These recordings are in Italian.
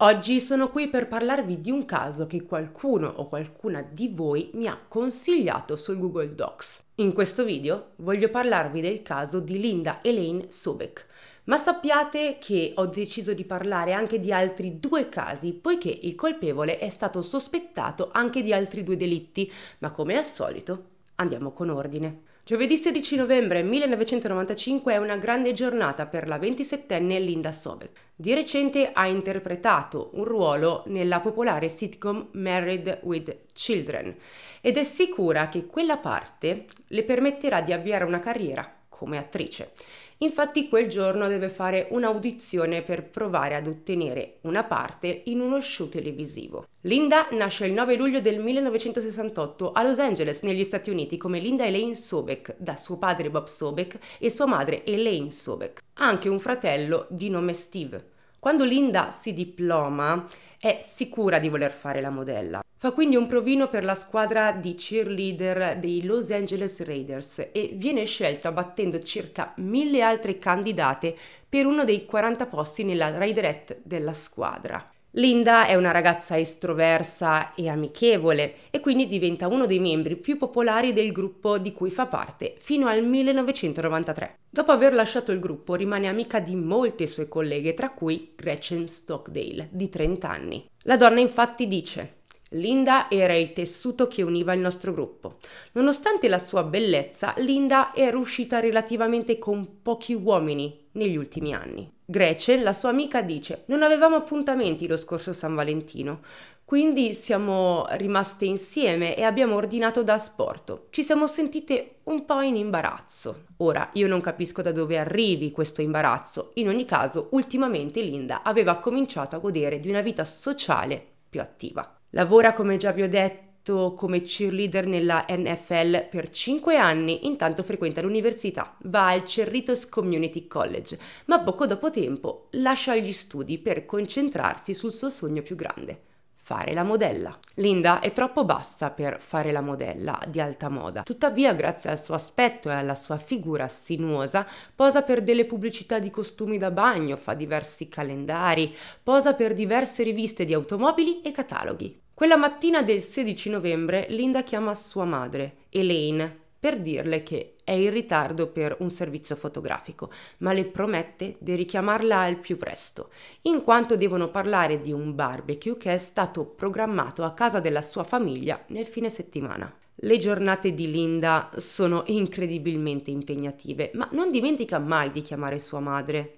Oggi sono qui per parlarvi di un caso che qualcuno o qualcuna di voi mi ha consigliato sul Google Docs. In questo video voglio parlarvi del caso di Linda Elaine Sobek, ma sappiate che ho deciso di parlare anche di altri due casi, poiché il colpevole è stato sospettato anche di altri due delitti, ma come al solito andiamo con ordine. Giovedì 16 novembre 1995 è una grande giornata per la 27enne Linda Sobek. Di recente ha interpretato un ruolo nella popolare sitcom Married with Children ed è sicura che quella parte le permetterà di avviare una carriera come attrice. Infatti quel giorno deve fare un'audizione per provare ad ottenere una parte in uno show televisivo. Linda nasce il 9 luglio del 1968 a Los Angeles, negli Stati Uniti, come Linda Elaine Sobek, da suo padre Bob Sobek e sua madre Elaine Sobek. Ha anche un fratello di nome Steve. Quando Linda si diploma è sicura di voler fare la modella. Fa quindi un provino per la squadra di cheerleader dei Los Angeles Raiders e viene scelta battendo circa mille altre candidate per uno dei 40 posti nella raiderette della squadra. Linda è una ragazza estroversa e amichevole e quindi diventa uno dei membri più popolari del gruppo di cui fa parte fino al 1993. Dopo aver lasciato il gruppo rimane amica di molte sue colleghe, tra cui Gretchen Stockdale, di 30 anni. La donna infatti dice Linda era il tessuto che univa il nostro gruppo. Nonostante la sua bellezza, Linda era uscita relativamente con pochi uomini negli ultimi anni. Gretchen, la sua amica, dice: Non avevamo appuntamenti lo scorso San Valentino, quindi siamo rimaste insieme e abbiamo ordinato da sporto. Ci siamo sentite un po' in imbarazzo. Ora, io non capisco da dove arrivi questo imbarazzo. In ogni caso, ultimamente Linda aveva cominciato a godere di una vita sociale più attiva. Lavora, come già vi ho detto, come cheerleader nella NFL per 5 anni, intanto frequenta l'università, va al Cerritos Community College, ma poco dopo tempo lascia gli studi per concentrarsi sul suo sogno più grande, fare la modella. Linda è troppo bassa per fare la modella di alta moda, tuttavia grazie al suo aspetto e alla sua figura sinuosa posa per delle pubblicità di costumi da bagno, fa diversi calendari, posa per diverse riviste di automobili e cataloghi. Quella mattina del 16 novembre Linda chiama sua madre, Elaine, per dirle che è in ritardo per un servizio fotografico, ma le promette di richiamarla al più presto, in quanto devono parlare di un barbecue che è stato programmato a casa della sua famiglia nel fine settimana. Le giornate di Linda sono incredibilmente impegnative, ma non dimentica mai di chiamare sua madre.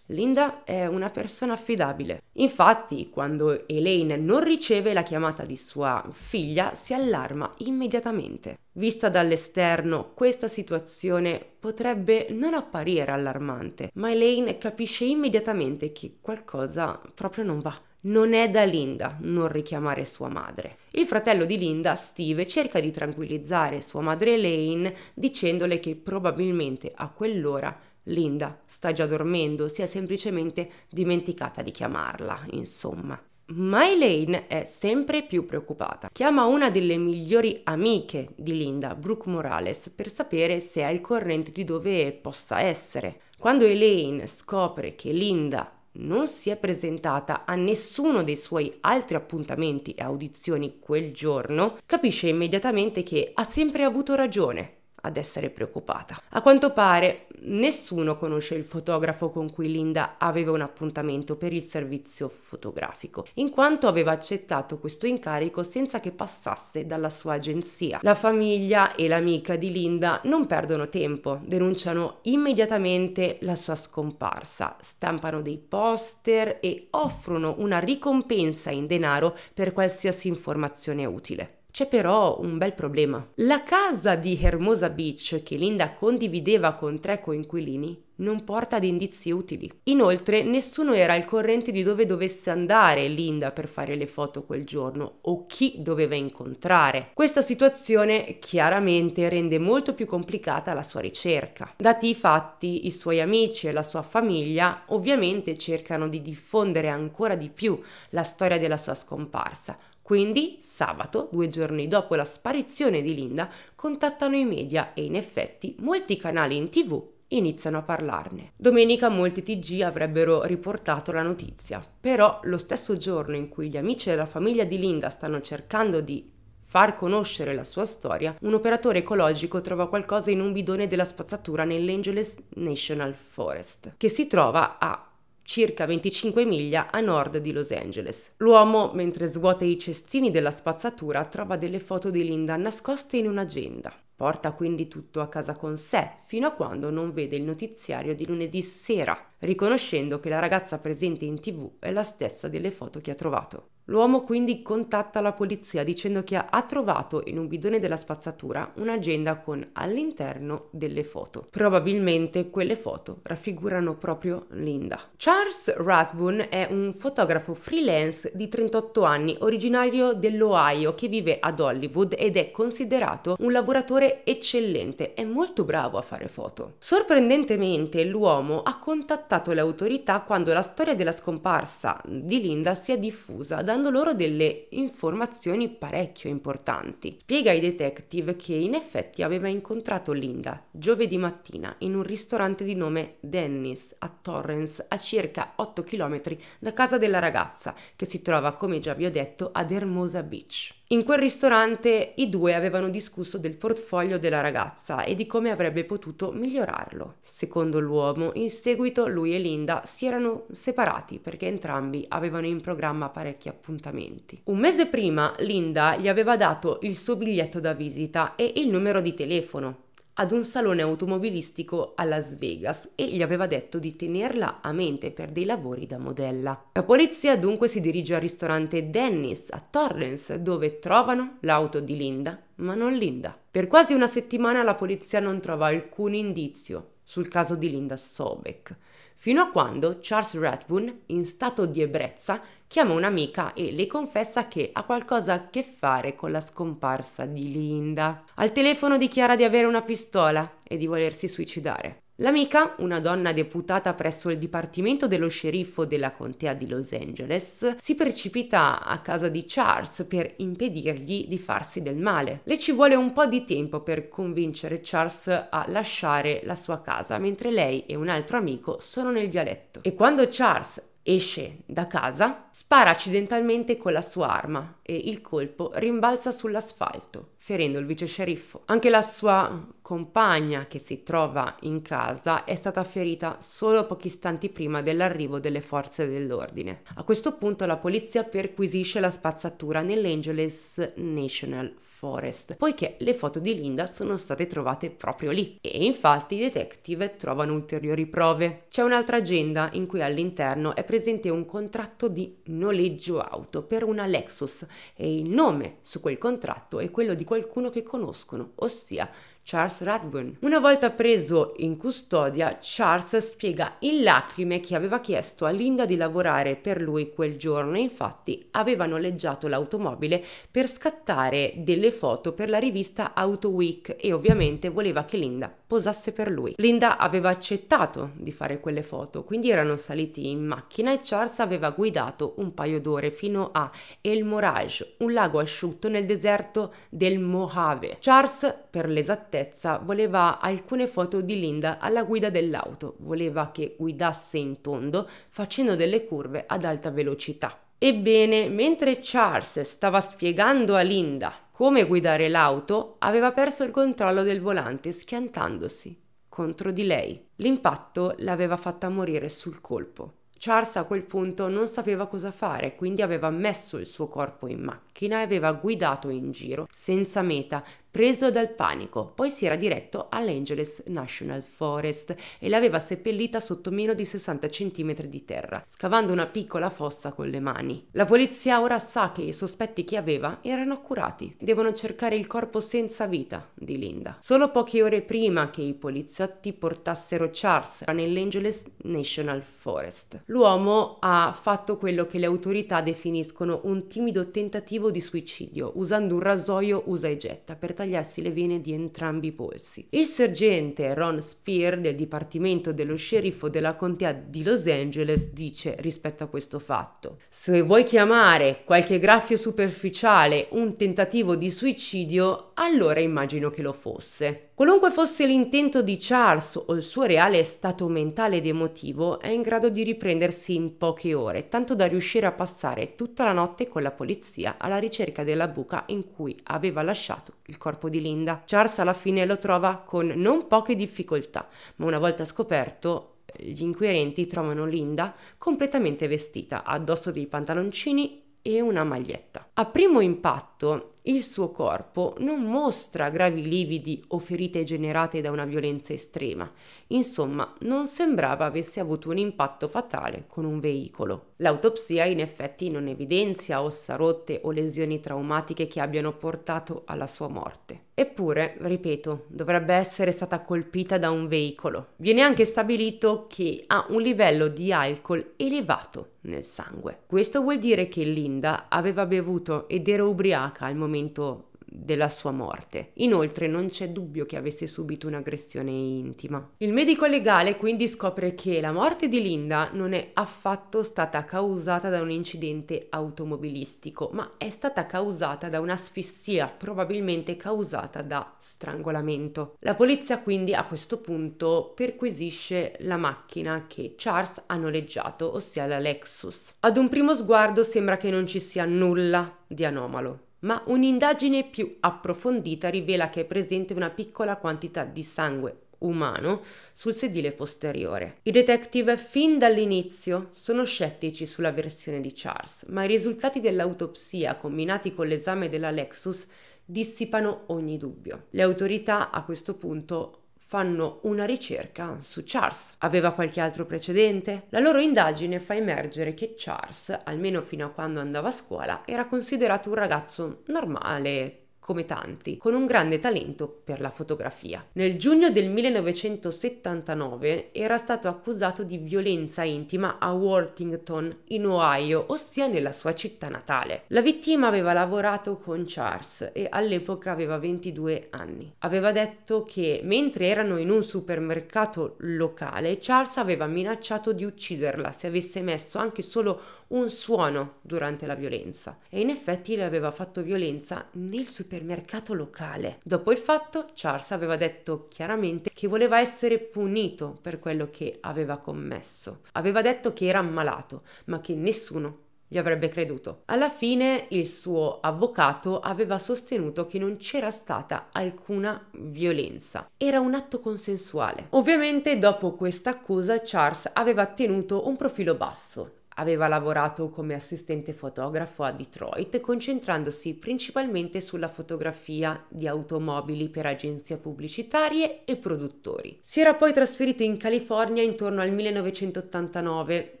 Linda è una persona affidabile. Infatti, quando Elaine non riceve la chiamata di sua figlia, si allarma immediatamente. Vista dall'esterno, questa situazione potrebbe non apparire allarmante, ma Elaine capisce immediatamente che qualcosa proprio non va. Non è da Linda non richiamare sua madre. Il fratello di Linda, Steve, cerca di tranquillizzare sua madre Elaine dicendole che probabilmente a quell'ora Linda sta già dormendo, si è semplicemente dimenticata di chiamarla, insomma. Ma Elaine è sempre più preoccupata. Chiama una delle migliori amiche di Linda, Brooke Morales, per sapere se è al corrente di dove possa essere. Quando Elaine scopre che Linda non si è presentata a nessuno dei suoi altri appuntamenti e audizioni quel giorno, capisce immediatamente che ha sempre avuto ragione ad essere preoccupata. A quanto pare nessuno conosce il fotografo con cui Linda aveva un appuntamento per il servizio fotografico, in quanto aveva accettato questo incarico senza che passasse dalla sua agenzia. La famiglia e l'amica di Linda non perdono tempo, denunciano immediatamente la sua scomparsa, stampano dei poster e offrono una ricompensa in denaro per qualsiasi informazione utile. C'è però un bel problema. La casa di Hermosa Beach che Linda condivideva con tre coinquilini non porta ad indizi utili. Inoltre nessuno era al corrente di dove dovesse andare Linda per fare le foto quel giorno o chi doveva incontrare. Questa situazione chiaramente rende molto più complicata la sua ricerca. Dati i fatti, i suoi amici e la sua famiglia ovviamente cercano di diffondere ancora di più la storia della sua scomparsa, quindi, sabato, due giorni dopo la sparizione di Linda, contattano i media e in effetti molti canali in tv iniziano a parlarne. Domenica molti TG avrebbero riportato la notizia, però lo stesso giorno in cui gli amici della famiglia di Linda stanno cercando di far conoscere la sua storia, un operatore ecologico trova qualcosa in un bidone della spazzatura nell'Angeles National Forest, che si trova a circa 25 miglia a nord di Los Angeles. L'uomo, mentre svuota i cestini della spazzatura, trova delle foto di Linda nascoste in un'agenda. Porta quindi tutto a casa con sé, fino a quando non vede il notiziario di lunedì sera, riconoscendo che la ragazza presente in tv è la stessa delle foto che ha trovato. L'uomo quindi contatta la polizia dicendo che ha trovato in un bidone della spazzatura un'agenda con all'interno delle foto. Probabilmente quelle foto raffigurano proprio Linda. Charles Rathbun è un fotografo freelance di 38 anni, originario dell'Ohio, che vive ad Hollywood ed è considerato un lavoratore eccellente, è molto bravo a fare foto. Sorprendentemente l'uomo ha contattato le autorità quando la storia della scomparsa di Linda si è diffusa da dando loro delle informazioni parecchio importanti. Spiega ai detective che in effetti aveva incontrato Linda giovedì mattina in un ristorante di nome Dennis a Torrance a circa 8 km da casa della ragazza che si trova, come già vi ho detto, ad Hermosa Beach. In quel ristorante i due avevano discusso del portfolio della ragazza e di come avrebbe potuto migliorarlo. Secondo l'uomo, in seguito lui e Linda si erano separati perché entrambi avevano in programma parecchi appuntamenti. Un mese prima Linda gli aveva dato il suo biglietto da visita e il numero di telefono, ad un salone automobilistico a Las Vegas e gli aveva detto di tenerla a mente per dei lavori da modella. La polizia dunque si dirige al ristorante Dennis a Torrance dove trovano l'auto di Linda, ma non Linda. Per quasi una settimana la polizia non trova alcun indizio sul caso di Linda Sobek fino a quando Charles Rathbone, in stato di ebbrezza, chiama un'amica e le confessa che ha qualcosa a che fare con la scomparsa di Linda. Al telefono dichiara di avere una pistola e di volersi suicidare. L'amica, una donna deputata presso il Dipartimento dello Sceriffo della Contea di Los Angeles, si precipita a casa di Charles per impedirgli di farsi del male. Le ci vuole un po' di tempo per convincere Charles a lasciare la sua casa, mentre lei e un altro amico sono nel vialetto. E quando Charles esce da casa, spara accidentalmente con la sua arma e il colpo rimbalza sull'asfalto, ferendo il vice sceriffo. Anche la sua compagna, che si trova in casa, è stata ferita solo pochi istanti prima dell'arrivo delle forze dell'ordine. A questo punto la polizia perquisisce la spazzatura nell'Angeles National Forest, poiché le foto di Linda sono state trovate proprio lì e infatti i detective trovano ulteriori prove. C'è un'altra agenda in cui all'interno è presente un contratto di noleggio auto per una Lexus e il nome su quel contratto è quello di qualcuno che conoscono, ossia Charles Radburn. Una volta preso in custodia, Charles spiega in lacrime che aveva chiesto a Linda di lavorare per lui quel giorno e infatti aveva noleggiato l'automobile per scattare delle foto per la rivista Auto Week e ovviamente voleva che Linda posasse per lui. Linda aveva accettato di fare quelle foto, quindi erano saliti in macchina e Charles aveva guidato un paio d'ore fino a El Morage, un lago asciutto nel deserto del Mojave. Charles, per l'esattezza, voleva alcune foto di Linda alla guida dell'auto, voleva che guidasse in tondo facendo delle curve ad alta velocità. Ebbene, mentre Charles stava spiegando a Linda come guidare l'auto, aveva perso il controllo del volante schiantandosi contro di lei. L'impatto l'aveva fatta morire sul colpo. Charles a quel punto non sapeva cosa fare, quindi aveva messo il suo corpo in macchina e aveva guidato in giro, senza meta, preso dal panico, poi si era diretto all'Angeles National Forest e l'aveva seppellita sotto meno di 60 cm di terra, scavando una piccola fossa con le mani. La polizia ora sa che i sospetti che aveva erano accurati. Devono cercare il corpo senza vita di Linda. Solo poche ore prima che i poliziotti portassero Charles nell'Angeles National Forest, l'uomo ha fatto quello che le autorità definiscono un timido tentativo di suicidio, usando un rasoio usa e getta per tagliare tagliarsi le vene di entrambi i polsi. Il sergente Ron Spear del Dipartimento dello Sceriffo della Contea di Los Angeles dice rispetto a questo fatto: Se vuoi chiamare qualche graffio superficiale un tentativo di suicidio, allora immagino che lo fosse. Qualunque fosse l'intento di Charles o il suo reale stato mentale ed emotivo, è in grado di riprendersi in poche ore, tanto da riuscire a passare tutta la notte con la polizia alla ricerca della buca in cui aveva lasciato il corpo corpo di Linda. Charles alla fine lo trova con non poche difficoltà, ma una volta scoperto eh, gli inquirenti trovano Linda completamente vestita, addosso dei pantaloncini e una maglietta. A primo impatto il suo corpo non mostra gravi lividi o ferite generate da una violenza estrema. Insomma, non sembrava avesse avuto un impatto fatale con un veicolo. L'autopsia in effetti non evidenzia ossa rotte o lesioni traumatiche che abbiano portato alla sua morte. Eppure, ripeto, dovrebbe essere stata colpita da un veicolo. Viene anche stabilito che ha un livello di alcol elevato nel sangue. Questo vuol dire che Linda aveva bevuto ed era ubriaca al momento momento della sua morte. Inoltre non c'è dubbio che avesse subito un'aggressione intima. Il medico legale quindi scopre che la morte di Linda non è affatto stata causata da un incidente automobilistico, ma è stata causata da un'asfissia, probabilmente causata da strangolamento. La polizia quindi a questo punto perquisisce la macchina che Charles ha noleggiato, ossia la Lexus. Ad un primo sguardo sembra che non ci sia nulla di anomalo ma un'indagine più approfondita rivela che è presente una piccola quantità di sangue umano sul sedile posteriore. I detective fin dall'inizio sono scettici sulla versione di Charles, ma i risultati dell'autopsia combinati con l'esame della Lexus dissipano ogni dubbio. Le autorità a questo punto fanno una ricerca su Charles. Aveva qualche altro precedente? La loro indagine fa emergere che Charles, almeno fino a quando andava a scuola, era considerato un ragazzo normale, come tanti, con un grande talento per la fotografia. Nel giugno del 1979 era stato accusato di violenza intima a Worthington, in Ohio, ossia nella sua città natale. La vittima aveva lavorato con Charles e all'epoca aveva 22 anni. Aveva detto che mentre erano in un supermercato locale, Charles aveva minacciato di ucciderla se avesse messo anche solo un suono durante la violenza e in effetti le aveva fatto violenza nel supermercato mercato locale. Dopo il fatto, Charles aveva detto chiaramente che voleva essere punito per quello che aveva commesso. Aveva detto che era ammalato, ma che nessuno gli avrebbe creduto. Alla fine il suo avvocato aveva sostenuto che non c'era stata alcuna violenza, era un atto consensuale. Ovviamente dopo questa accusa Charles aveva tenuto un profilo basso Aveva lavorato come assistente fotografo a Detroit, concentrandosi principalmente sulla fotografia di automobili per agenzie pubblicitarie e produttori. Si era poi trasferito in California intorno al 1989,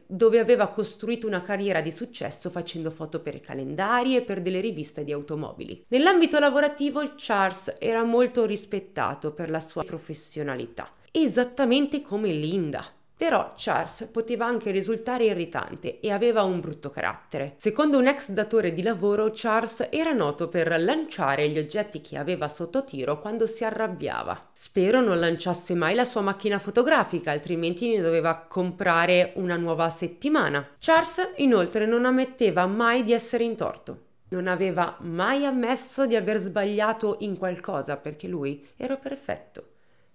dove aveva costruito una carriera di successo facendo foto per calendari e per delle riviste di automobili. Nell'ambito lavorativo Charles era molto rispettato per la sua professionalità, esattamente come Linda. Però Charles poteva anche risultare irritante e aveva un brutto carattere. Secondo un ex datore di lavoro, Charles era noto per lanciare gli oggetti che aveva sotto tiro quando si arrabbiava. Spero non lanciasse mai la sua macchina fotografica, altrimenti ne doveva comprare una nuova settimana. Charles inoltre non ammetteva mai di essere in torto. Non aveva mai ammesso di aver sbagliato in qualcosa perché lui era perfetto.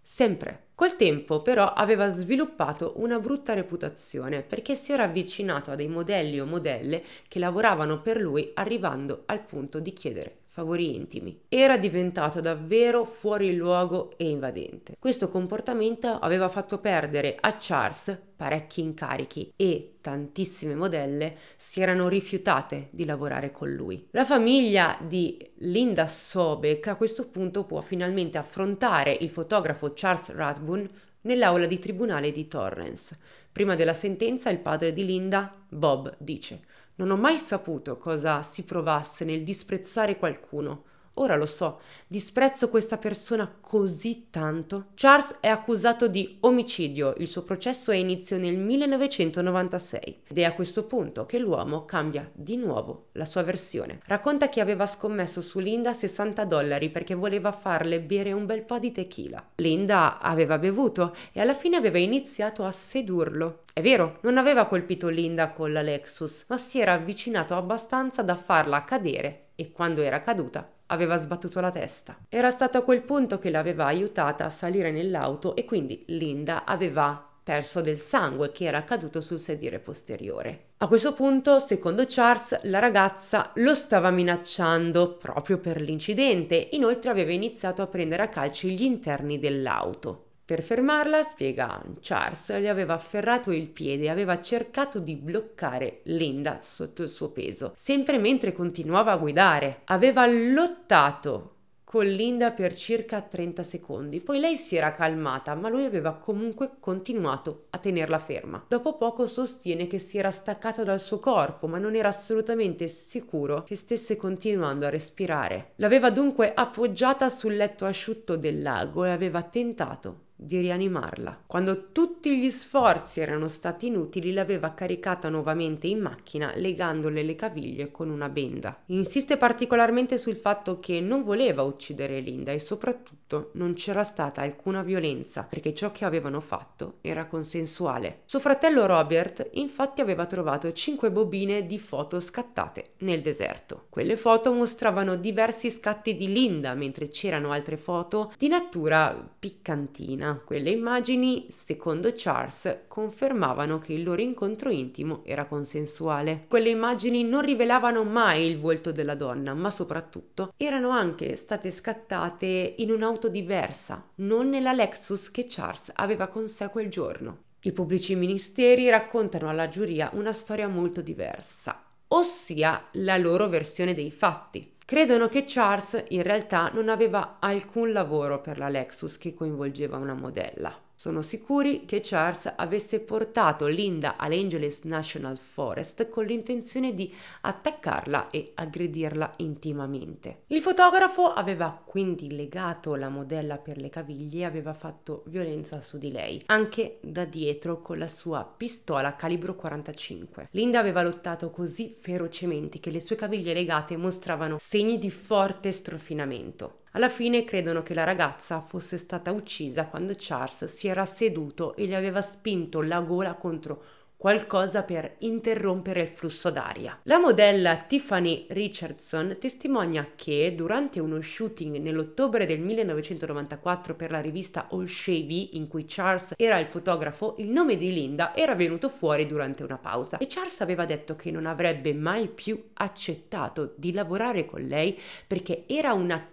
Sempre. Col tempo però aveva sviluppato una brutta reputazione perché si era avvicinato a dei modelli o modelle che lavoravano per lui arrivando al punto di chiedere favori intimi. Era diventato davvero fuori luogo e invadente. Questo comportamento aveva fatto perdere a Charles parecchi incarichi e tantissime modelle si erano rifiutate di lavorare con lui. La famiglia di Linda Sobek a questo punto può finalmente affrontare il fotografo Charles Radburn nell'aula di tribunale di Torrance. Prima della sentenza il padre di Linda, Bob, dice non ho mai saputo cosa si provasse nel disprezzare qualcuno, Ora lo so, disprezzo questa persona così tanto. Charles è accusato di omicidio, il suo processo è inizio nel 1996 ed è a questo punto che l'uomo cambia di nuovo la sua versione. Racconta che aveva scommesso su Linda 60 dollari perché voleva farle bere un bel po' di tequila. Linda aveva bevuto e alla fine aveva iniziato a sedurlo. È vero, non aveva colpito Linda con la Lexus, ma si era avvicinato abbastanza da farla cadere e quando era caduta aveva sbattuto la testa. Era stato a quel punto che l'aveva aiutata a salire nell'auto e quindi Linda aveva perso del sangue che era caduto sul sedile posteriore. A questo punto, secondo Charles, la ragazza lo stava minacciando proprio per l'incidente, inoltre aveva iniziato a prendere a calci gli interni dell'auto. Per fermarla, spiega Charles, le aveva afferrato il piede e aveva cercato di bloccare Linda sotto il suo peso, sempre mentre continuava a guidare. Aveva lottato con Linda per circa 30 secondi, poi lei si era calmata, ma lui aveva comunque continuato a tenerla ferma. Dopo poco sostiene che si era staccato dal suo corpo, ma non era assolutamente sicuro che stesse continuando a respirare. L'aveva dunque appoggiata sul letto asciutto del lago e aveva tentato di rianimarla. Quando tutti gli sforzi erano stati inutili, l'aveva caricata nuovamente in macchina legandole le caviglie con una benda. Insiste particolarmente sul fatto che non voleva uccidere Linda e soprattutto tutto, non c'era stata alcuna violenza perché ciò che avevano fatto era consensuale. Suo fratello Robert infatti aveva trovato 5 bobine di foto scattate nel deserto. Quelle foto mostravano diversi scatti di Linda mentre c'erano altre foto di natura piccantina. Quelle immagini, secondo Charles, confermavano che il loro incontro intimo era consensuale. Quelle immagini non rivelavano mai il volto della donna, ma soprattutto erano anche state scattate in un'auto molto diversa, non nella Lexus che Charles aveva con sé quel giorno. I pubblici ministeri raccontano alla giuria una storia molto diversa, ossia la loro versione dei fatti. Credono che Charles in realtà non aveva alcun lavoro per la Lexus che coinvolgeva una modella. Sono sicuri che Charles avesse portato Linda all'Angeles National Forest con l'intenzione di attaccarla e aggredirla intimamente. Il fotografo aveva quindi legato la modella per le caviglie e aveva fatto violenza su di lei, anche da dietro con la sua pistola calibro 45. Linda aveva lottato così ferocemente che le sue caviglie legate mostravano segni di forte strofinamento. Alla fine credono che la ragazza fosse stata uccisa quando Charles si era seduto e gli aveva spinto la gola contro qualcosa per interrompere il flusso d'aria. La modella Tiffany Richardson testimonia che durante uno shooting nell'ottobre del 1994 per la rivista All Chevy in cui Charles era il fotografo, il nome di Linda era venuto fuori durante una pausa e Charles aveva detto che non avrebbe mai più accettato di lavorare con lei perché era una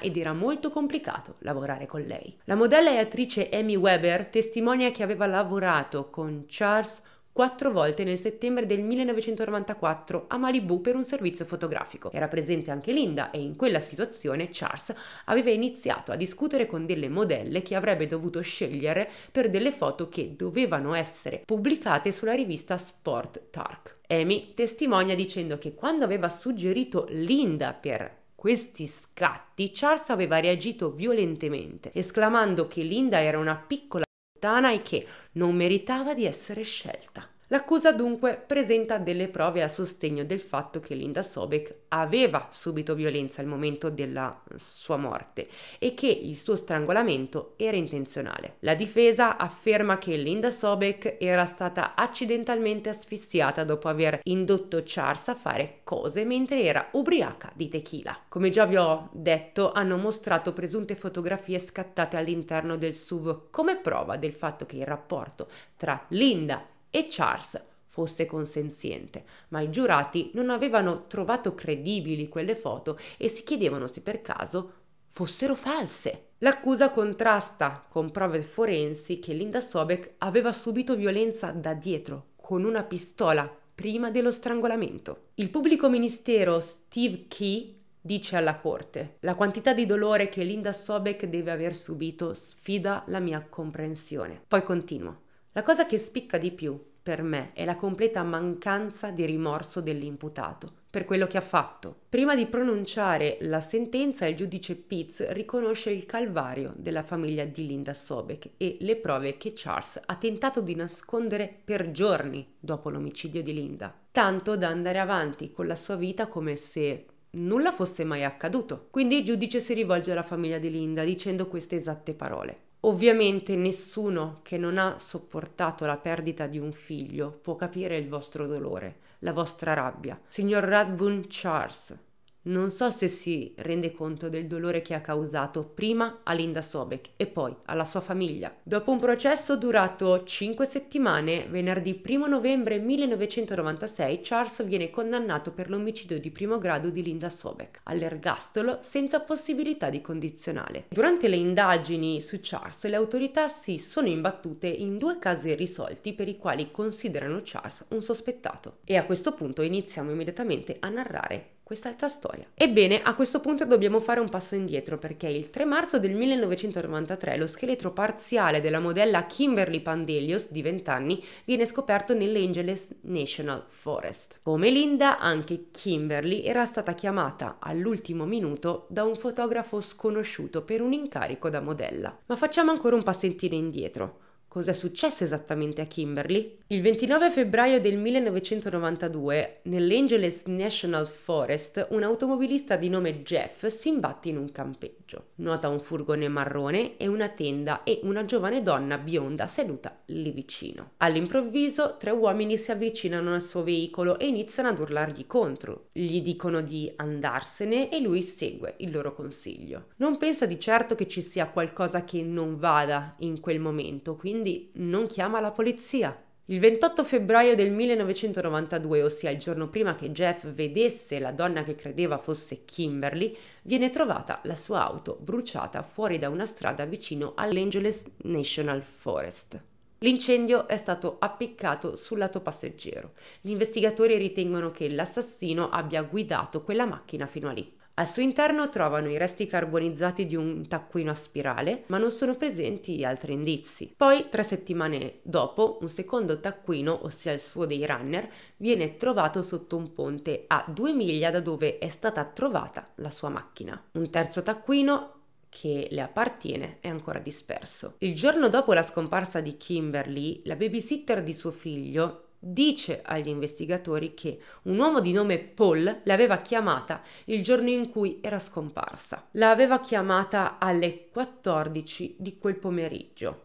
ed era molto complicato lavorare con lei. La modella e attrice Amy Weber testimonia che aveva lavorato con Charles quattro volte nel settembre del 1994 a Malibu per un servizio fotografico. Era presente anche Linda e in quella situazione Charles aveva iniziato a discutere con delle modelle che avrebbe dovuto scegliere per delle foto che dovevano essere pubblicate sulla rivista Sport Tark. Amy testimonia dicendo che quando aveva suggerito Linda per questi scatti, Charles aveva reagito violentemente, esclamando che Linda era una piccola puttana e che non meritava di essere scelta. L'accusa dunque presenta delle prove a sostegno del fatto che Linda Sobek aveva subito violenza al momento della sua morte e che il suo strangolamento era intenzionale. La difesa afferma che Linda Sobek era stata accidentalmente asfissiata dopo aver indotto Charles a fare cose mentre era ubriaca di tequila. Come già vi ho detto, hanno mostrato presunte fotografie scattate all'interno del SUV come prova del fatto che il rapporto tra Linda e Charles fosse consenziente, ma i giurati non avevano trovato credibili quelle foto e si chiedevano se per caso fossero false. L'accusa contrasta con prove forensi che Linda Sobek aveva subito violenza da dietro con una pistola prima dello strangolamento. Il pubblico ministero Steve Key dice alla corte: La quantità di dolore che Linda Sobek deve aver subito sfida la mia comprensione. Poi continua. La cosa che spicca di più per me è la completa mancanza di rimorso dell'imputato per quello che ha fatto. Prima di pronunciare la sentenza, il giudice Pitts riconosce il calvario della famiglia di Linda Sobek e le prove che Charles ha tentato di nascondere per giorni dopo l'omicidio di Linda, tanto da andare avanti con la sua vita come se nulla fosse mai accaduto. Quindi il giudice si rivolge alla famiglia di Linda dicendo queste esatte parole. Ovviamente nessuno che non ha sopportato la perdita di un figlio può capire il vostro dolore, la vostra rabbia. Signor Radbun Charles, non so se si rende conto del dolore che ha causato prima a Linda Sobek e poi alla sua famiglia. Dopo un processo durato 5 settimane, venerdì 1 novembre 1996 Charles viene condannato per l'omicidio di primo grado di Linda Sobek all'ergastolo senza possibilità di condizionale. Durante le indagini su Charles le autorità si sono imbattute in due casi risolti per i quali considerano Charles un sospettato. E a questo punto iniziamo immediatamente a narrare questa storia. Ebbene, a questo punto dobbiamo fare un passo indietro perché il 3 marzo del 1993 lo scheletro parziale della modella Kimberly Pandelios di 20 anni viene scoperto nell'Angeles National Forest. Come Linda, anche Kimberly era stata chiamata all'ultimo minuto da un fotografo sconosciuto per un incarico da modella. Ma facciamo ancora un passettino indietro. Cos'è successo esattamente a Kimberly? Il 29 febbraio del 1992, nell'Angeles National Forest, un automobilista di nome Jeff si imbatte in un campeggio. Nota un furgone marrone e una tenda e una giovane donna bionda seduta lì vicino. All'improvviso, tre uomini si avvicinano al suo veicolo e iniziano ad urlargli contro. Gli dicono di andarsene e lui segue il loro consiglio. Non pensa di certo che ci sia qualcosa che non vada in quel momento, quindi quindi non chiama la polizia. Il 28 febbraio del 1992, ossia il giorno prima che Jeff vedesse la donna che credeva fosse Kimberly, viene trovata la sua auto bruciata fuori da una strada vicino all'Angeles National Forest. L'incendio è stato appiccato sul lato passeggero. Gli investigatori ritengono che l'assassino abbia guidato quella macchina fino a lì. Al suo interno trovano i resti carbonizzati di un taccuino a spirale, ma non sono presenti altri indizi. Poi, tre settimane dopo, un secondo taccuino, ossia il suo dei runner, viene trovato sotto un ponte a due miglia da dove è stata trovata la sua macchina. Un terzo taccuino che le appartiene è ancora disperso. Il giorno dopo la scomparsa di Kimberly, la babysitter di suo figlio, dice agli investigatori che un uomo di nome Paul l'aveva chiamata il giorno in cui era scomparsa. L'aveva chiamata alle 14 di quel pomeriggio,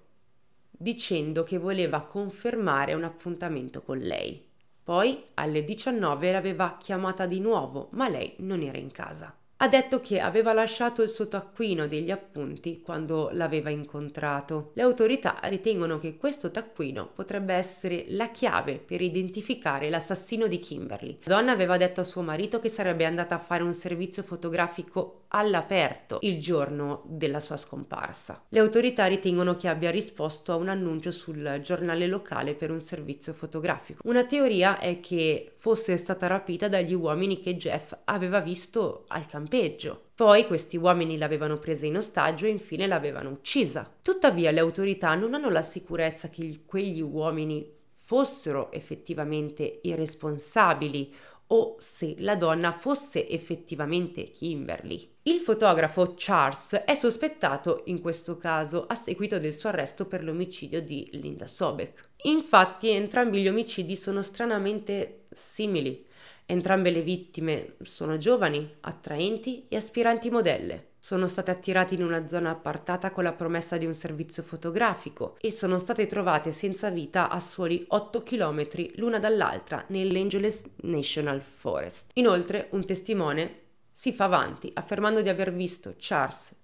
dicendo che voleva confermare un appuntamento con lei. Poi alle 19 l'aveva chiamata di nuovo, ma lei non era in casa ha detto che aveva lasciato il suo taccuino degli appunti quando l'aveva incontrato. Le autorità ritengono che questo taccuino potrebbe essere la chiave per identificare l'assassino di Kimberly. La donna aveva detto a suo marito che sarebbe andata a fare un servizio fotografico all'aperto il giorno della sua scomparsa. Le autorità ritengono che abbia risposto a un annuncio sul giornale locale per un servizio fotografico. Una teoria è che fosse stata rapita dagli uomini che Jeff aveva visto al campeggio. Poi questi uomini l'avevano presa in ostaggio e infine l'avevano uccisa. Tuttavia le autorità non hanno la sicurezza che quegli uomini fossero effettivamente i responsabili o se la donna fosse effettivamente Kimberly. Il fotografo Charles è sospettato in questo caso a seguito del suo arresto per l'omicidio di Linda Sobek. Infatti entrambi gli omicidi sono stranamente simili. Entrambe le vittime sono giovani, attraenti e aspiranti modelle sono state attirate in una zona appartata con la promessa di un servizio fotografico e sono state trovate senza vita a soli 8 km l'una dall'altra nell'Angeles National Forest. Inoltre un testimone si fa avanti affermando di aver visto Charles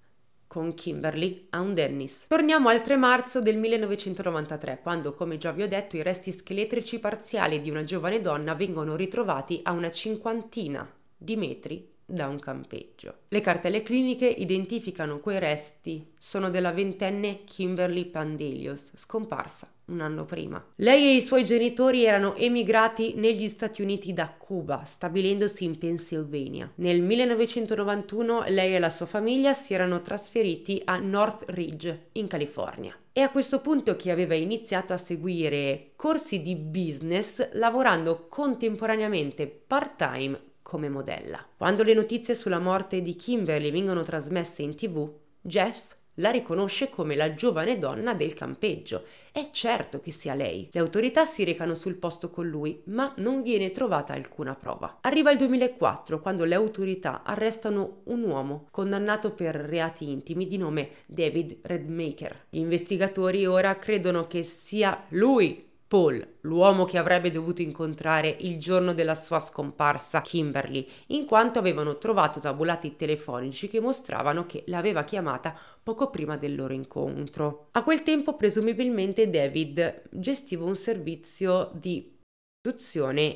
con Kimberly a un Dennis. Torniamo al 3 marzo del 1993, quando, come già vi ho detto, i resti scheletrici parziali di una giovane donna vengono ritrovati a una cinquantina di metri da un campeggio. Le cartelle cliniche identificano quei resti, sono della ventenne Kimberly Pandelios, scomparsa un anno prima. Lei e i suoi genitori erano emigrati negli Stati Uniti da Cuba, stabilendosi in Pennsylvania. Nel 1991 lei e la sua famiglia si erano trasferiti a North Ridge, in California. È a questo punto che aveva iniziato a seguire corsi di business lavorando contemporaneamente part-time come modella. Quando le notizie sulla morte di Kimberly vengono trasmesse in tv, Jeff la riconosce come la giovane donna del campeggio. È certo che sia lei. Le autorità si recano sul posto con lui, ma non viene trovata alcuna prova. Arriva il 2004, quando le autorità arrestano un uomo condannato per reati intimi di nome David Redmaker. Gli investigatori ora credono che sia lui Paul, l'uomo che avrebbe dovuto incontrare il giorno della sua scomparsa Kimberly, in quanto avevano trovato tabulati telefonici che mostravano che l'aveva chiamata poco prima del loro incontro. A quel tempo presumibilmente David gestiva un servizio di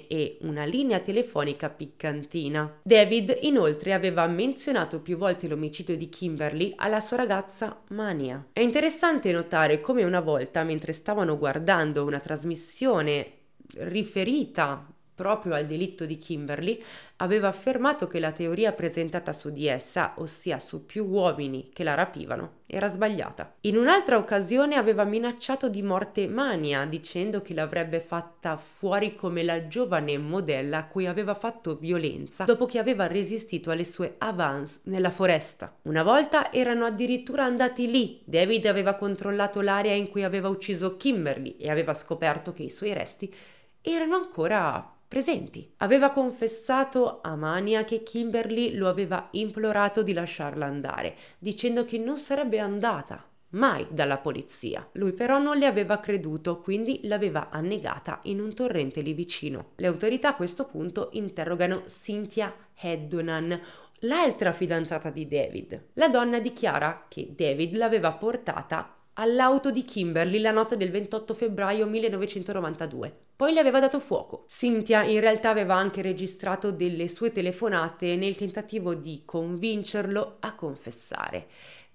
e una linea telefonica piccantina. David inoltre aveva menzionato più volte l'omicidio di Kimberly alla sua ragazza Mania. È interessante notare come una volta mentre stavano guardando una trasmissione riferita proprio al delitto di Kimberly, aveva affermato che la teoria presentata su di essa, ossia su più uomini che la rapivano, era sbagliata. In un'altra occasione aveva minacciato di morte Mania, dicendo che l'avrebbe fatta fuori come la giovane modella a cui aveva fatto violenza dopo che aveva resistito alle sue avance nella foresta. Una volta erano addirittura andati lì. David aveva controllato l'area in cui aveva ucciso Kimberly e aveva scoperto che i suoi resti erano ancora presenti. Aveva confessato a Mania che Kimberly lo aveva implorato di lasciarla andare, dicendo che non sarebbe andata mai dalla polizia. Lui però non le aveva creduto, quindi l'aveva annegata in un torrente lì vicino. Le autorità a questo punto interrogano Cynthia Heddonan, l'altra fidanzata di David. La donna dichiara che David l'aveva portata all'auto di Kimberly la notte del 28 febbraio 1992. Poi le aveva dato fuoco. Cynthia in realtà aveva anche registrato delle sue telefonate nel tentativo di convincerlo a confessare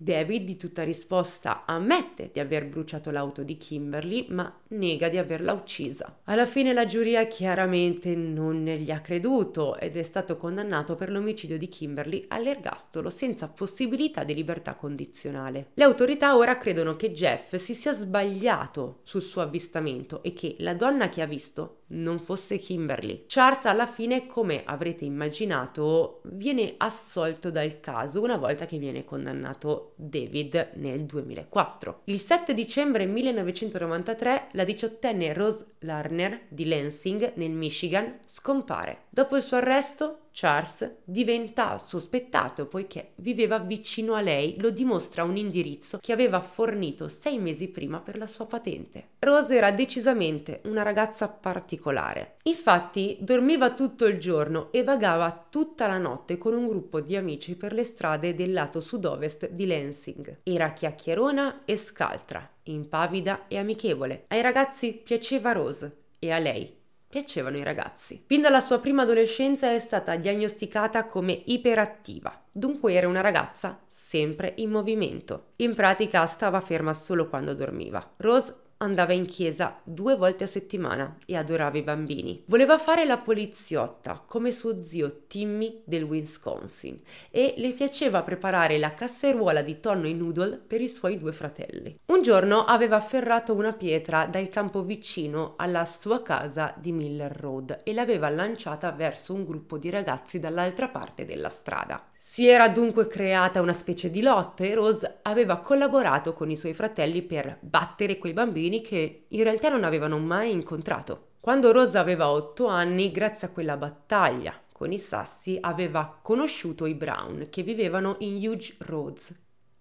David di tutta risposta ammette di aver bruciato l'auto di Kimberly, ma nega di averla uccisa. Alla fine la giuria chiaramente non ne gli ha creduto ed è stato condannato per l'omicidio di Kimberly all'ergastolo senza possibilità di libertà condizionale. Le autorità ora credono che Jeff si sia sbagliato sul suo avvistamento e che la donna che ha visto non fosse Kimberly. Charles alla fine, come avrete immaginato, viene assolto dal caso una volta che viene condannato David nel 2004. Il 7 dicembre 1993 la diciottenne Rose Larner di Lansing nel Michigan scompare. Dopo il suo arresto Charles diventa sospettato poiché viveva vicino a lei, lo dimostra un indirizzo che aveva fornito sei mesi prima per la sua patente. Rose era decisamente una ragazza particolare. Infatti dormiva tutto il giorno e vagava tutta la notte con un gruppo di amici per le strade del lato sud-ovest di Lansing. Era chiacchierona e scaltra, impavida e amichevole. Ai ragazzi piaceva Rose e a lei piacevano i ragazzi. Fin dalla sua prima adolescenza è stata diagnosticata come iperattiva, dunque era una ragazza sempre in movimento. In pratica stava ferma solo quando dormiva. Rose andava in chiesa due volte a settimana e adorava i bambini. Voleva fare la poliziotta come suo zio Timmy del Wisconsin e le piaceva preparare la casseruola di tonno e noodle per i suoi due fratelli. Un giorno aveva afferrato una pietra dal campo vicino alla sua casa di Miller Road e l'aveva lanciata verso un gruppo di ragazzi dall'altra parte della strada. Si era dunque creata una specie di lotta e Rose aveva collaborato con i suoi fratelli per battere quei bambini che in realtà non avevano mai incontrato. Quando Rose aveva otto anni, grazie a quella battaglia con i sassi, aveva conosciuto i Brown che vivevano in Huge Roads.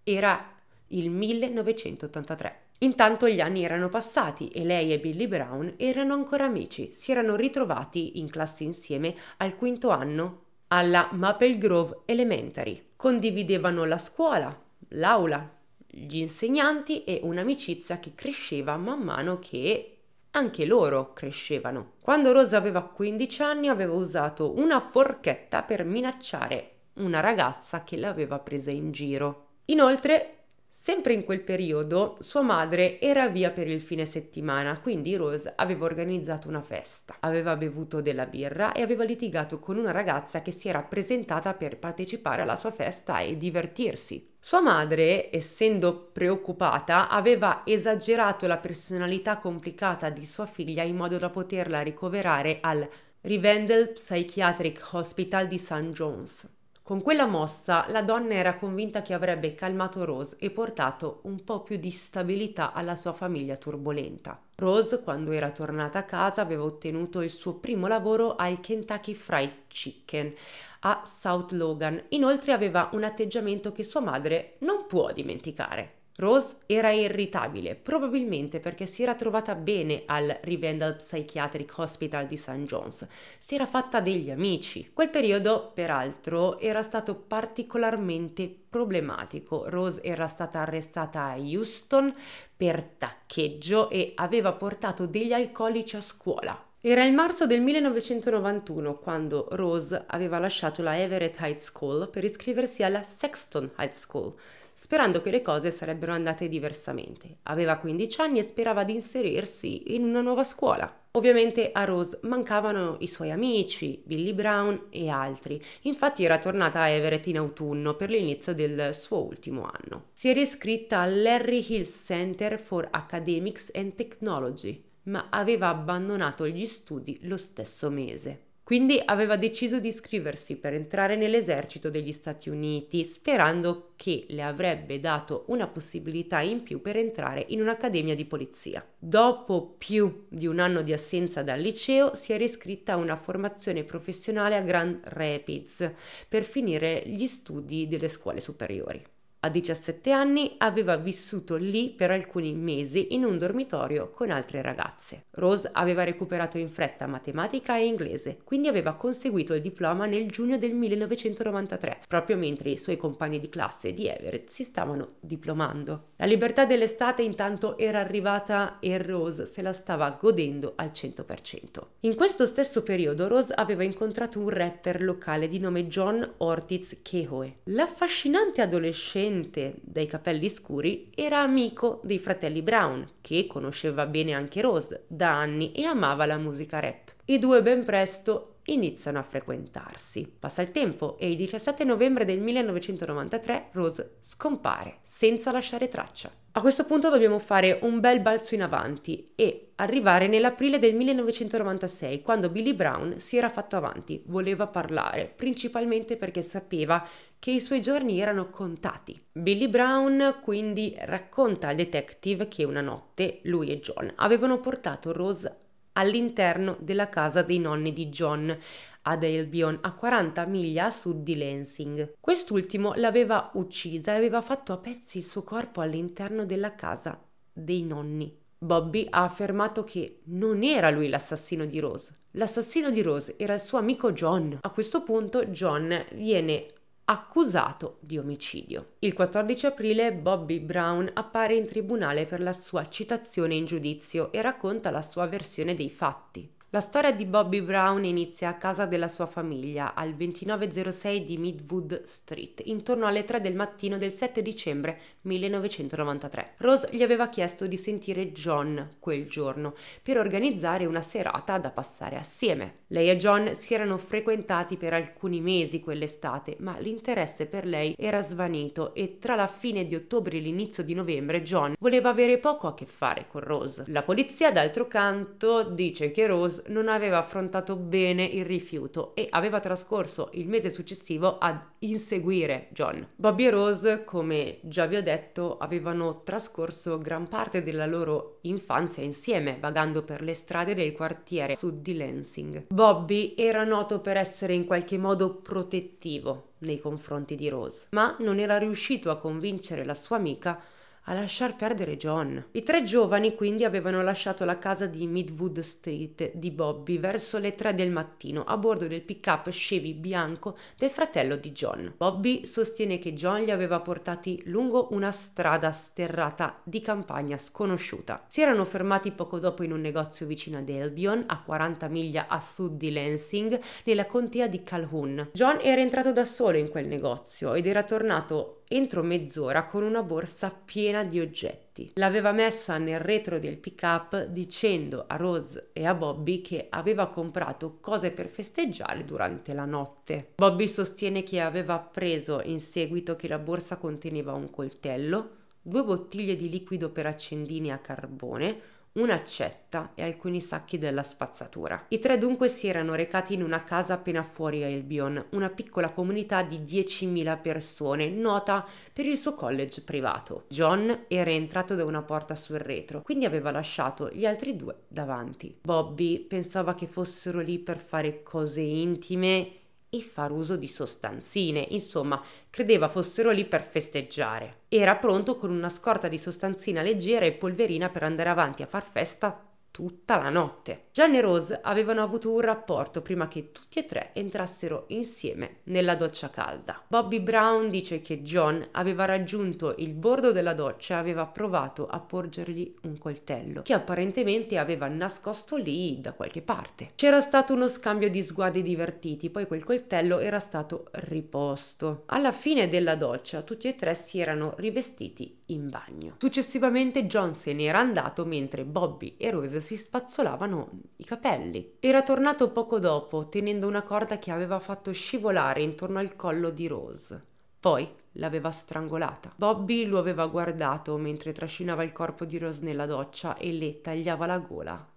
Era il 1983. Intanto gli anni erano passati e lei e Billy Brown erano ancora amici, si erano ritrovati in classe insieme al quinto anno alla Maple Grove Elementary. Condividevano la scuola, l'aula, gli insegnanti e un'amicizia che cresceva man mano che anche loro crescevano. Quando Rosa aveva 15 anni aveva usato una forchetta per minacciare una ragazza che l'aveva presa in giro. Inoltre Sempre in quel periodo sua madre era via per il fine settimana, quindi Rose aveva organizzato una festa. Aveva bevuto della birra e aveva litigato con una ragazza che si era presentata per partecipare alla sua festa e divertirsi. Sua madre, essendo preoccupata, aveva esagerato la personalità complicata di sua figlia in modo da poterla ricoverare al Rivendell Psychiatric Hospital di St. John's. Con quella mossa la donna era convinta che avrebbe calmato Rose e portato un po' più di stabilità alla sua famiglia turbolenta. Rose, quando era tornata a casa, aveva ottenuto il suo primo lavoro al Kentucky Fried Chicken a South Logan. Inoltre aveva un atteggiamento che sua madre non può dimenticare. Rose era irritabile, probabilmente perché si era trovata bene al Rivendell Psychiatric Hospital di St. John's, si era fatta degli amici. Quel periodo, peraltro, era stato particolarmente problematico. Rose era stata arrestata a Houston per taccheggio e aveva portato degli alcolici a scuola, era il marzo del 1991 quando Rose aveva lasciato la Everett High School per iscriversi alla Sexton High School, sperando che le cose sarebbero andate diversamente. Aveva 15 anni e sperava di inserirsi in una nuova scuola. Ovviamente a Rose mancavano i suoi amici, Billy Brown e altri, infatti era tornata a Everett in autunno per l'inizio del suo ultimo anno. Si era iscritta all'Harry Hill Center for Academics and Technology, ma aveva abbandonato gli studi lo stesso mese. Quindi aveva deciso di iscriversi per entrare nell'esercito degli Stati Uniti, sperando che le avrebbe dato una possibilità in più per entrare in un'accademia di polizia. Dopo più di un anno di assenza dal liceo, si era iscritta a una formazione professionale a Grand Rapids per finire gli studi delle scuole superiori. A 17 anni aveva vissuto lì per alcuni mesi in un dormitorio con altre ragazze. Rose aveva recuperato in fretta matematica e inglese, quindi aveva conseguito il diploma nel giugno del 1993, proprio mentre i suoi compagni di classe di Everett si stavano diplomando. La libertà dell'estate intanto era arrivata e Rose se la stava godendo al 100%. In questo stesso periodo Rose aveva incontrato un rapper locale di nome John Ortiz Kehoe. L'affascinante adolescente discendente dai capelli scuri, era amico dei fratelli Brown, che conosceva bene anche Rose da anni e amava la musica rap. I due ben presto iniziano a frequentarsi. Passa il tempo e il 17 novembre del 1993 Rose scompare senza lasciare traccia. A questo punto dobbiamo fare un bel balzo in avanti e arrivare nell'aprile del 1996, quando Billy Brown si era fatto avanti, voleva parlare, principalmente perché sapeva che i suoi giorni erano contati. Billy Brown quindi racconta al detective che una notte lui e John avevano portato Rose all'interno della casa dei nonni di John ad Albion, a 40 miglia a sud di Lansing. Quest'ultimo l'aveva uccisa e aveva fatto a pezzi il suo corpo all'interno della casa dei nonni. Bobby ha affermato che non era lui l'assassino di Rose. L'assassino di Rose era il suo amico John. A questo punto John viene accusato di omicidio. Il 14 aprile Bobby Brown appare in tribunale per la sua citazione in giudizio e racconta la sua versione dei fatti. La storia di Bobby Brown inizia a casa della sua famiglia, al 2906 di Midwood Street, intorno alle 3 del mattino del 7 dicembre 1993. Rose gli aveva chiesto di sentire John quel giorno per organizzare una serata da passare assieme. Lei e John si erano frequentati per alcuni mesi quell'estate, ma l'interesse per lei era svanito e tra la fine di ottobre e l'inizio di novembre John voleva avere poco a che fare con Rose. La polizia, d'altro canto, dice che Rose non aveva affrontato bene il rifiuto e aveva trascorso il mese successivo ad inseguire John. Bobby e Rose, come già vi ho detto, avevano trascorso gran parte della loro infanzia insieme, vagando per le strade del quartiere sud di Lansing. Bobby era noto per essere in qualche modo protettivo nei confronti di Rose, ma non era riuscito a convincere la sua amica a lasciar perdere John. I tre giovani quindi avevano lasciato la casa di Midwood Street di Bobby verso le 3 del mattino a bordo del pick-up Chevy bianco del fratello di John. Bobby sostiene che John li aveva portati lungo una strada sterrata di campagna sconosciuta. Si erano fermati poco dopo in un negozio vicino ad Albion, a 40 miglia a sud di Lansing, nella contea di Calhoun. John era entrato da solo in quel negozio ed era tornato entro mezz'ora con una borsa piena di oggetti. L'aveva messa nel retro del pick-up dicendo a Rose e a Bobby che aveva comprato cose per festeggiare durante la notte. Bobby sostiene che aveva appreso in seguito che la borsa conteneva un coltello, due bottiglie di liquido per accendini a carbone, un'accetta e alcuni sacchi della spazzatura. I tre dunque si erano recati in una casa appena fuori a Elbion, una piccola comunità di 10.000 persone, nota per il suo college privato. John era entrato da una porta sul retro, quindi aveva lasciato gli altri due davanti. Bobby pensava che fossero lì per fare cose intime e far uso di sostanzine, insomma, credeva fossero lì per festeggiare. Era pronto con una scorta di sostanzina leggera e polverina per andare avanti a far festa tutta la notte. John e Rose avevano avuto un rapporto prima che tutti e tre entrassero insieme nella doccia calda. Bobby Brown dice che John aveva raggiunto il bordo della doccia e aveva provato a porgergli un coltello, che apparentemente aveva nascosto lì da qualche parte. C'era stato uno scambio di sguardi divertiti, poi quel coltello era stato riposto. Alla fine della doccia tutti e tre si erano rivestiti in bagno. Successivamente John se n'era andato mentre Bobby e Rose si spazzolavano i capelli. Era tornato poco dopo, tenendo una corda che aveva fatto scivolare intorno al collo di Rose. Poi l'aveva strangolata. Bobby lo aveva guardato mentre trascinava il corpo di Rose nella doccia e le tagliava la gola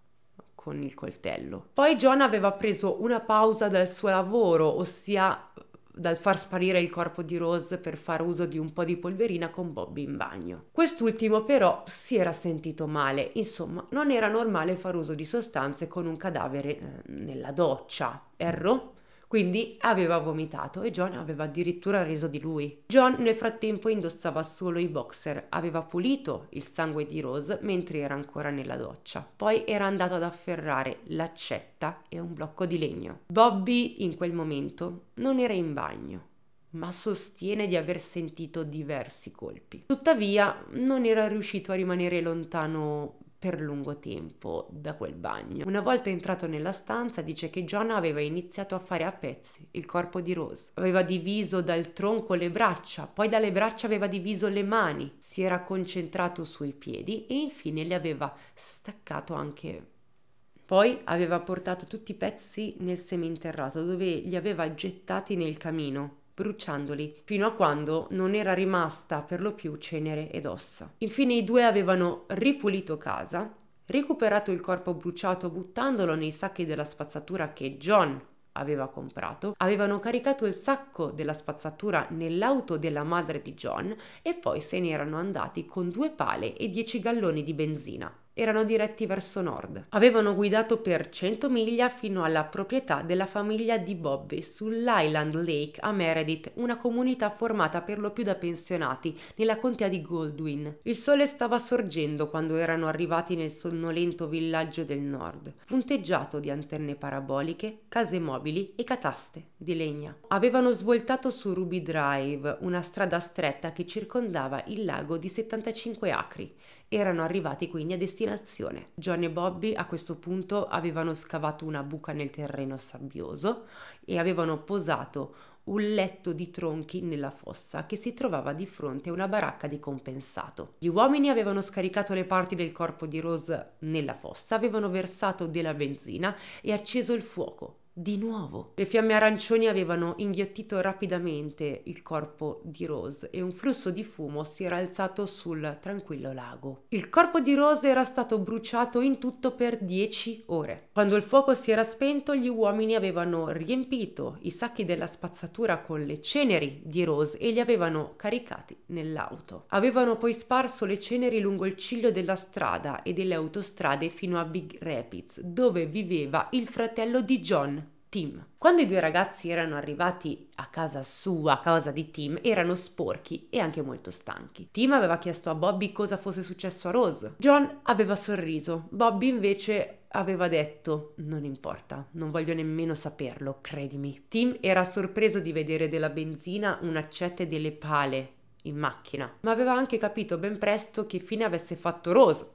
con il coltello. Poi John aveva preso una pausa dal suo lavoro, ossia dal far sparire il corpo di Rose per far uso di un po' di polverina con Bobby in bagno. Quest'ultimo però si era sentito male, insomma non era normale far uso di sostanze con un cadavere eh, nella doccia. Erro? Quindi aveva vomitato e John aveva addirittura riso di lui. John nel frattempo indossava solo i boxer, aveva pulito il sangue di Rose mentre era ancora nella doccia. Poi era andato ad afferrare l'accetta e un blocco di legno. Bobby in quel momento non era in bagno ma sostiene di aver sentito diversi colpi. Tuttavia non era riuscito a rimanere lontano per lungo tempo da quel bagno. Una volta entrato nella stanza dice che John aveva iniziato a fare a pezzi il corpo di Rose. Aveva diviso dal tronco le braccia, poi dalle braccia aveva diviso le mani, si era concentrato sui piedi e infine le aveva staccato anche poi aveva portato tutti i pezzi nel seminterrato dove li aveva gettati nel camino bruciandoli, fino a quando non era rimasta per lo più cenere ed ossa. Infine i due avevano ripulito casa, recuperato il corpo bruciato buttandolo nei sacchi della spazzatura che John aveva comprato, avevano caricato il sacco della spazzatura nell'auto della madre di John e poi se ne erano andati con due pale e dieci galloni di benzina erano diretti verso nord. Avevano guidato per 100 miglia fino alla proprietà della famiglia di Bobby sull'Island Lake a Meredith, una comunità formata per lo più da pensionati nella contea di Goldwyn. Il sole stava sorgendo quando erano arrivati nel sonnolento villaggio del nord, punteggiato di antenne paraboliche, case mobili e cataste di legna. Avevano svoltato su Ruby Drive, una strada stretta che circondava il lago di 75 acri erano arrivati quindi a destinazione. John e Bobby a questo punto avevano scavato una buca nel terreno sabbioso e avevano posato un letto di tronchi nella fossa che si trovava di fronte a una baracca di compensato. Gli uomini avevano scaricato le parti del corpo di Rose nella fossa, avevano versato della benzina e acceso il fuoco. Di nuovo, le fiamme arancioni avevano inghiottito rapidamente il corpo di Rose e un flusso di fumo si era alzato sul tranquillo lago. Il corpo di Rose era stato bruciato in tutto per 10 ore. Quando il fuoco si era spento, gli uomini avevano riempito i sacchi della spazzatura con le ceneri di Rose e li avevano caricati nell'auto. Avevano poi sparso le ceneri lungo il ciglio della strada e delle autostrade fino a Big Rapids, dove viveva il fratello di John Tim. Quando i due ragazzi erano arrivati a casa sua, a casa di Tim, erano sporchi e anche molto stanchi. Tim aveva chiesto a Bobby cosa fosse successo a Rose. John aveva sorriso, Bobby invece aveva detto non importa, non voglio nemmeno saperlo, credimi. Tim era sorpreso di vedere della benzina, un'accetta e delle pale in macchina, ma aveva anche capito ben presto che fine avesse fatto Rose.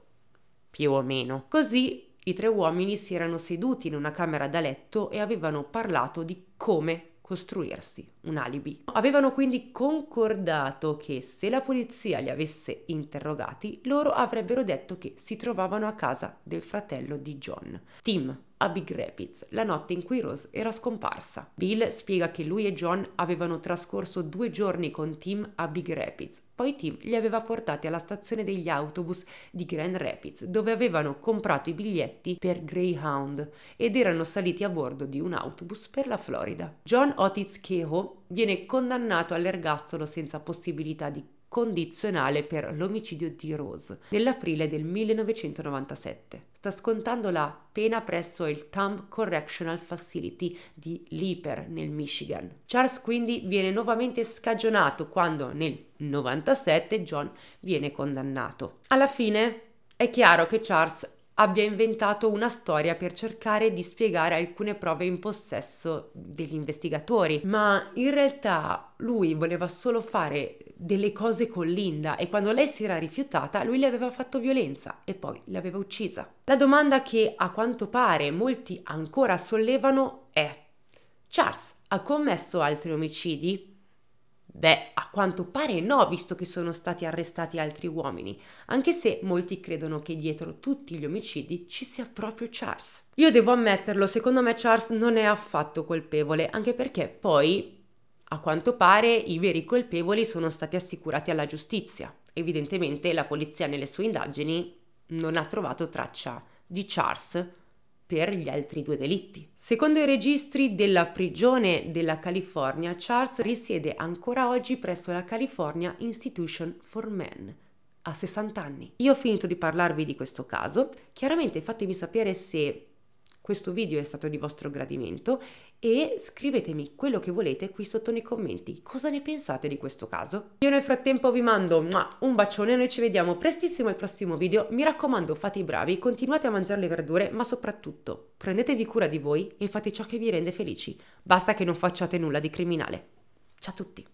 Più o meno. Così i tre uomini si erano seduti in una camera da letto e avevano parlato di come costruirsi un alibi. Avevano quindi concordato che se la polizia li avesse interrogati, loro avrebbero detto che si trovavano a casa del fratello di John, Tim, a Big Rapids, la notte in cui Rose era scomparsa. Bill spiega che lui e John avevano trascorso due giorni con Tim a Big Rapids, poi Tim li aveva portati alla stazione degli autobus di Grand Rapids, dove avevano comprato i biglietti per Greyhound ed erano saliti a bordo di un autobus per la Florida. John Otis Kehoe viene condannato all'ergastolo senza possibilità di condizionale per l'omicidio di Rose nell'aprile del 1997. Sta scontando la pena presso il Thumb Correctional Facility di Leeper nel Michigan. Charles quindi viene nuovamente scagionato quando nel 97 John viene condannato. Alla fine è chiaro che Charles abbia inventato una storia per cercare di spiegare alcune prove in possesso degli investigatori, ma in realtà lui voleva solo fare delle cose con Linda e quando lei si era rifiutata lui le aveva fatto violenza e poi l'aveva uccisa. La domanda che a quanto pare molti ancora sollevano è Charles ha commesso altri omicidi? Beh, a quanto pare no, visto che sono stati arrestati altri uomini, anche se molti credono che dietro tutti gli omicidi ci sia proprio Charles. Io devo ammetterlo, secondo me Charles non è affatto colpevole, anche perché poi, a quanto pare, i veri colpevoli sono stati assicurati alla giustizia. Evidentemente la polizia nelle sue indagini non ha trovato traccia di Charles per gli altri due delitti. Secondo i registri della prigione della California, Charles risiede ancora oggi presso la California Institution for Men a 60 anni. Io ho finito di parlarvi di questo caso, chiaramente fatemi sapere se questo video è stato di vostro gradimento e scrivetemi quello che volete qui sotto nei commenti. Cosa ne pensate di questo caso? Io nel frattempo vi mando un bacione, noi ci vediamo prestissimo al prossimo video. Mi raccomando, fate i bravi, continuate a mangiare le verdure, ma soprattutto prendetevi cura di voi e fate ciò che vi rende felici. Basta che non facciate nulla di criminale. Ciao a tutti!